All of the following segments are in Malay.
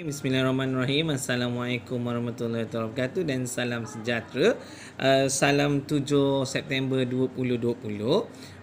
Bismillahirrahmanirrahim Assalamualaikum warahmatullahi wabarakatuh Dan salam sejahtera uh, Salam 7 September 2020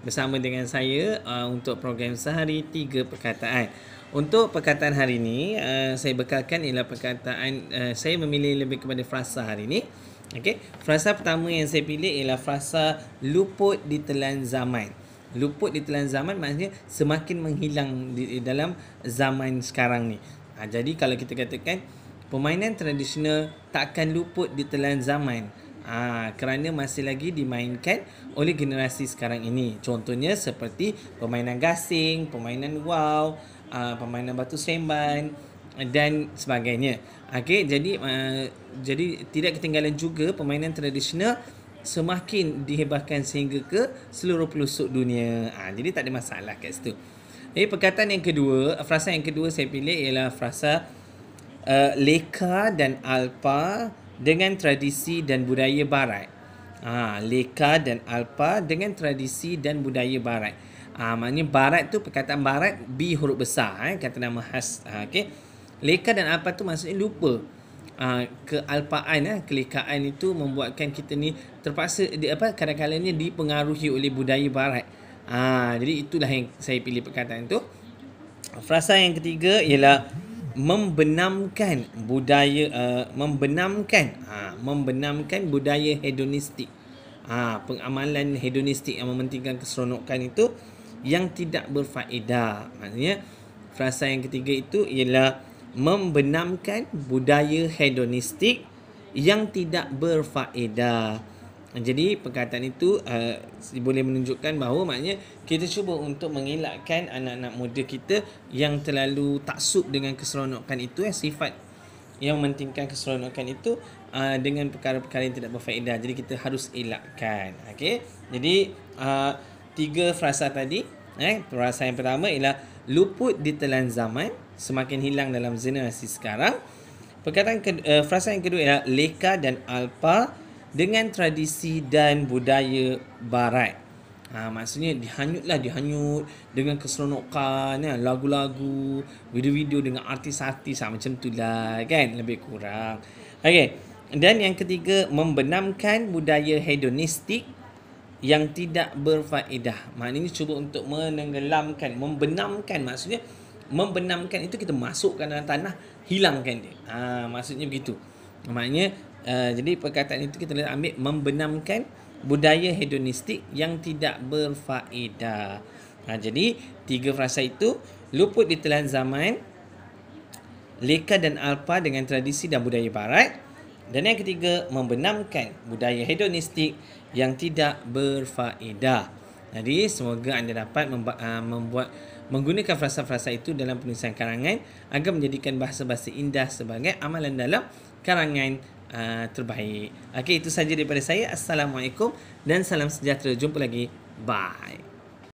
Bersama dengan saya uh, Untuk program sehari 3 perkataan Untuk perkataan hari ini uh, Saya bekalkan ialah perkataan uh, Saya memilih lebih kepada frasa hari ini okay? Frasa pertama yang saya pilih ialah Frasa luput di telan zaman Luput di telan zaman maksudnya Semakin menghilang di, dalam zaman sekarang ni Ha, jadi kalau kita katakan permainan tradisional takkan luput di telan zaman. Ha, kerana masih lagi dimainkan oleh generasi sekarang ini. Contohnya seperti permainan gasing, permainan wow, ha, permainan batu semban dan sebagainya. Okay, jadi uh, jadi tidak ketinggalan juga permainan tradisional semakin dihebahkan sehingga ke seluruh pelosok dunia. Ha, jadi tak ada masalah kat situ. Jadi perkataan yang kedua, frasa yang kedua saya pilih ialah frasa uh, leka dan alpa dengan tradisi dan budaya barat. Ha, leka dan alpa dengan tradisi dan budaya barat. Ah ha, maknanya barat tu perkataan barat B huruf besar eh kata nama khas ha, okey. Leka dan alpa tu maksudnya lupa. Ha, kealpaan eh kelekaan itu membuatkan kita ni terpaksa di, apa kadang-kadang ni dipengaruhi oleh budaya barat. Ha, jadi itulah yang saya pilih perkataan itu. Frasa yang ketiga ialah membenamkan budaya uh, membenamkan ha, membenamkan budaya hedonistik. Ha, pengamalan hedonistik yang mementingkan keseronokan itu yang tidak berfaedah. Maksudnya frasa yang ketiga itu ialah membenamkan budaya hedonistik yang tidak berfaedah. Jadi perkataan itu uh, boleh menunjukkan bahawa maknanya kita cuba untuk mengelakkan anak-anak muda kita yang terlalu taksub dengan keseronokan itu eh sifat yang mementingkan keseronokan itu uh, dengan perkara-perkara yang tidak berfaedah. Jadi kita harus elakkan. Okey. Jadi uh, tiga frasa tadi eh frasa yang pertama ialah luput di telan zaman semakin hilang dalam generasi sekarang. Perkataan uh, frasa yang kedua ialah leka dan alpa dengan tradisi dan budaya barat. Ha, maksudnya dihanyutlah dihanyut dengan keseronokan ya, lagu-lagu, video-video dengan artis-artis sama ha, macam tu lah, kan lebih kurang. Okey. Dan yang ketiga membenamkan budaya hedonistik yang tidak berfaedah. Maknanya cuba untuk menenggelamkan, membenamkan maksudnya membenamkan itu kita masukkan dalam tanah, hilangkan dia. Ha, maksudnya begitu. Maknanya Ah, jadi perkataan itu kita boleh ambil membenamkan budaya hedonistik yang tidak berfaedah. Ha, jadi tiga frasa itu luput di telan zaman leka dan alpa dengan tradisi dan budaya barat dan yang ketiga membenamkan budaya hedonistik yang tidak berfaedah. Jadi semoga anda dapat memba- ah, membuat menggunakan frasa-frasa itu dalam penulisan karangan agar menjadikan bahasa-bahasa indah sebagai amalan dalam karangan uh, terbaik. Okey, itu sahaja daripada saya. Assalamualaikum dan salam sejahtera. Jumpa lagi. Bye.